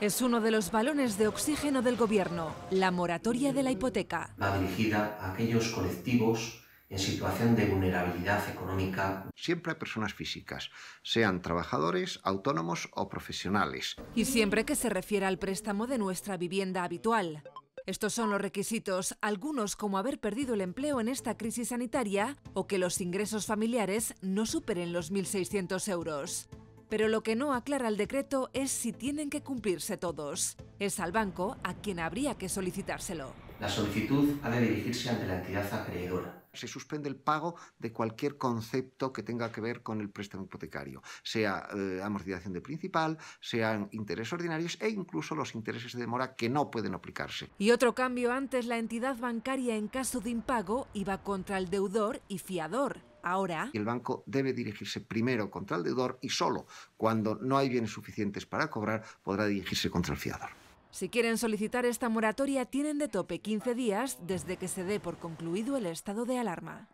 Es uno de los balones de oxígeno del Gobierno, la moratoria de la hipoteca. Va dirigida a aquellos colectivos en situación de vulnerabilidad económica. Siempre a personas físicas, sean trabajadores, autónomos o profesionales. Y siempre que se refiera al préstamo de nuestra vivienda habitual. Estos son los requisitos, algunos como haber perdido el empleo en esta crisis sanitaria o que los ingresos familiares no superen los 1.600 euros pero lo que no aclara el decreto es si tienen que cumplirse todos. Es al banco a quien habría que solicitárselo. La solicitud ha de dirigirse ante la entidad acreedora. Se suspende el pago de cualquier concepto que tenga que ver con el préstamo hipotecario, sea eh, amortización de principal, sean intereses ordinarios e incluso los intereses de demora que no pueden aplicarse. Y otro cambio antes, la entidad bancaria en caso de impago iba contra el deudor y fiador. Ahora. El banco debe dirigirse primero contra el deudor y solo cuando no hay bienes suficientes para cobrar podrá dirigirse contra el fiador. Si quieren solicitar esta moratoria tienen de tope 15 días desde que se dé por concluido el estado de alarma.